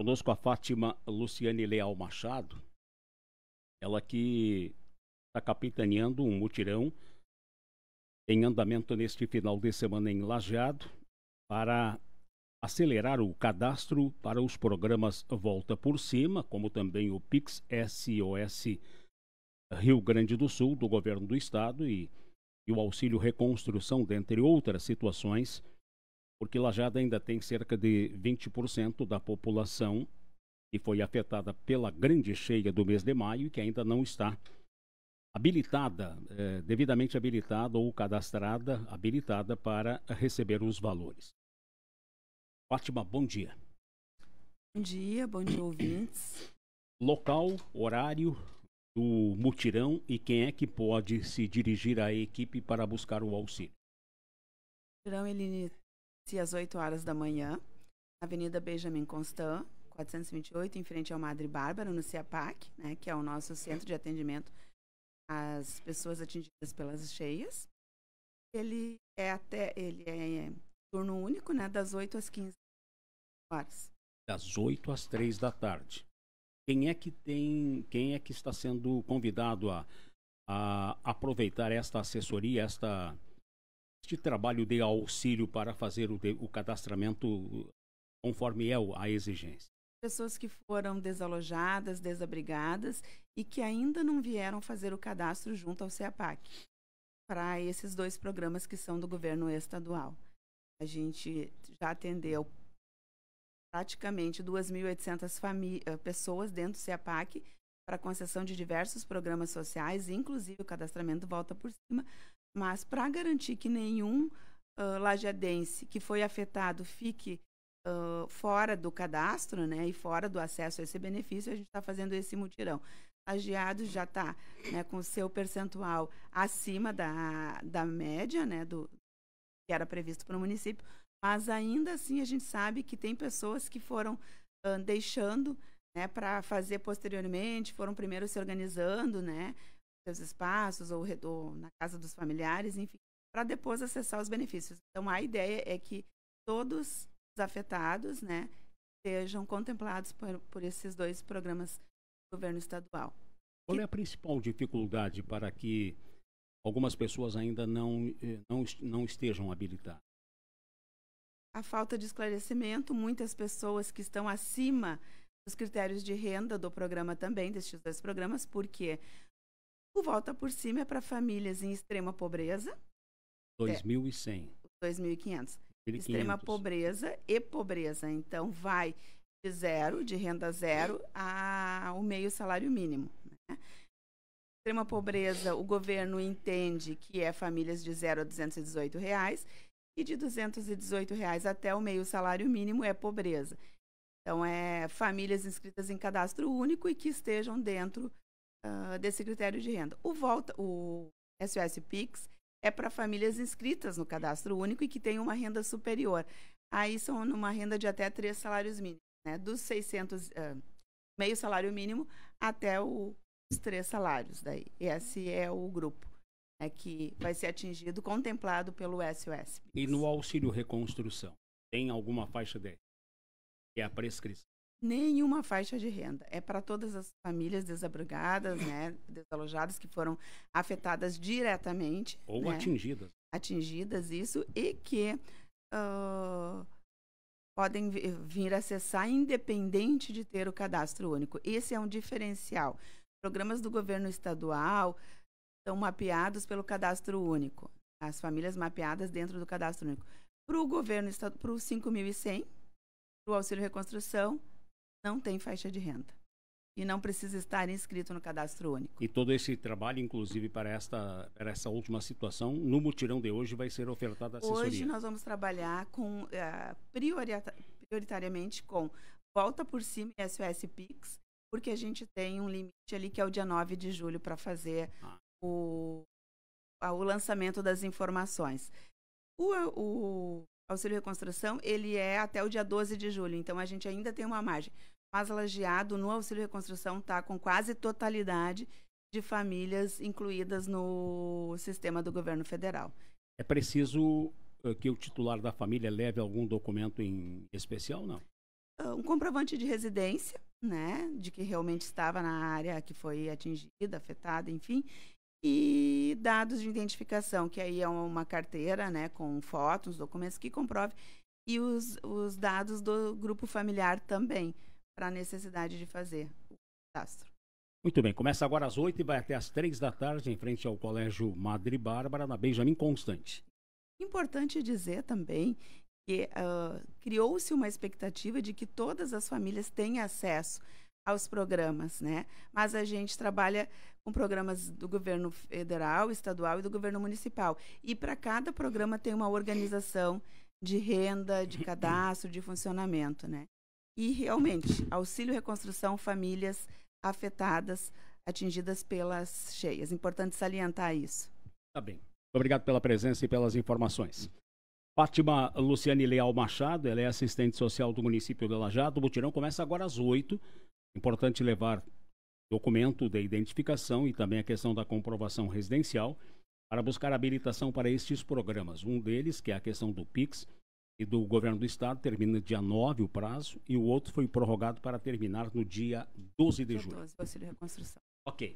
Conosco a Fátima Luciane Leal Machado, ela que está capitaneando um mutirão em andamento neste final de semana em Lajeado para acelerar o cadastro para os programas Volta por Cima, como também o Pix SOS Rio Grande do Sul do governo do estado e, e o auxílio reconstrução, dentre outras situações porque Lajada ainda tem cerca de 20% da população que foi afetada pela grande cheia do mês de maio e que ainda não está habilitada, é, devidamente habilitada ou cadastrada, habilitada para receber os valores. Fátima, bom dia. Bom dia, bom dia, ouvintes. Local, horário do mutirão e quem é que pode se dirigir à equipe para buscar o auxílio? O mutirão ele às 8 horas da manhã, Avenida Benjamin Constant, 428, em frente ao Madre Bárbara, no CIAPAC, né, que é o nosso centro de atendimento às pessoas atingidas pelas cheias. Ele é até ele é, é turno único, né, das 8 às 15 horas. Das 8 às 3 da tarde. Quem é que tem, quem é que está sendo convidado a, a aproveitar esta assessoria, esta de trabalho de auxílio para fazer o, de, o cadastramento conforme é a exigência? Pessoas que foram desalojadas, desabrigadas e que ainda não vieram fazer o cadastro junto ao CEAPAC, para esses dois programas que são do governo estadual. A gente já atendeu praticamente 2.800 eh, pessoas dentro do CEAPAC para concessão de diversos programas sociais, inclusive o cadastramento Volta por Cima, mas para garantir que nenhum uh, lajadense que foi afetado fique uh, fora do cadastro né, e fora do acesso a esse benefício, a gente está fazendo esse mutirão. Lajeado já está né, com seu percentual acima da, da média né, do que era previsto para o município, mas ainda assim a gente sabe que tem pessoas que foram uh, deixando né, para fazer posteriormente, foram primeiro se organizando, né, seus espaços ou, redor na casa dos familiares, enfim, para depois acessar os benefícios. Então, a ideia é que todos os afetados, né, sejam contemplados por, por esses dois programas do governo estadual. Qual é a principal dificuldade para que algumas pessoas ainda não, eh, não, não estejam habilitadas? A falta de esclarecimento, muitas pessoas que estão acima dos critérios de renda do programa também, destes dois programas, Porque o Volta por Cima é para famílias em extrema pobreza. 2.100. 2.500. Extrema pobreza e pobreza. Então, vai de zero, de renda zero, ao meio salário mínimo. Né? Extrema pobreza, o governo entende que é famílias de zero a 218 reais e de 218 reais até o meio salário mínimo é pobreza. Então, é famílias inscritas em cadastro único e que estejam dentro uh, desse critério de renda. O, volta, o SOS PIX é para famílias inscritas no cadastro único e que têm uma renda superior. Aí são numa renda de até três salários mínimos, né? Dos 600, uh, ah, meio salário mínimo até o, os três salários. Daí. Esse é o grupo né, que vai ser atingido, contemplado pelo SOS. PIX. E no auxílio reconstrução, tem alguma faixa de? é a prescrição nenhuma faixa de renda. É para todas as famílias desabrigadas, né, desalojadas que foram afetadas diretamente. Ou né, atingidas. Atingidas, isso, e que uh, podem vir acessar independente de ter o cadastro único. Esse é um diferencial. Programas do governo estadual são mapeados pelo cadastro único. As famílias mapeadas dentro do cadastro único. Para o governo, para o 5.100, para o auxílio reconstrução, não tem faixa de renda e não precisa estar inscrito no cadastro único. E todo esse trabalho, inclusive para esta para essa última situação, no mutirão de hoje vai ser ofertada assessoria. Hoje nós vamos trabalhar com uh, eh, priorita prioritariamente com volta por cima e SOS Pix, porque a gente tem um limite ali que é o dia 9 de julho para fazer ah. o, a, o lançamento das informações. O, o auxílio reconstrução, ele é até o dia 12 de julho, então a gente ainda tem uma margem. Mas lajeado no auxílio reconstrução está com quase totalidade de famílias incluídas no sistema do governo federal. É preciso eh, que o titular da família leve algum documento em especial, não? Ah, um comprovante de residência, né, de que realmente estava na área que foi atingida, afetada, enfim, e dados de identificação, que aí é uma carteira, né, com fotos, documentos que comprove, e os, os dados do grupo familiar também, para a necessidade de fazer o cadastro. Muito bem, começa agora às 8 e vai até às 3 da tarde, em frente ao Colégio Madre Bárbara, na Benjamin Constante. Importante dizer também que uh, criou-se uma expectativa de que todas as famílias têm acesso aos programas, né? Mas a gente trabalha com programas do governo federal, estadual e do governo municipal. E para cada programa tem uma organização de renda, de cadastro, de funcionamento, né? E realmente, auxílio reconstrução famílias afetadas, atingidas pelas cheias. Importante salientar isso. Tá bem. Obrigado pela presença e pelas informações. Fátima Luciane Leal Machado, ela é assistente social do município de Lajado. O mutirão começa agora às 8 Importante levar documento de identificação e também a questão da comprovação residencial para buscar habilitação para estes programas. Um deles, que é a questão do PIX e do governo do estado, termina dia 9 o prazo, e o outro foi prorrogado para terminar no dia 12 de dia julho. 12, auxílio reconstrução. Ok.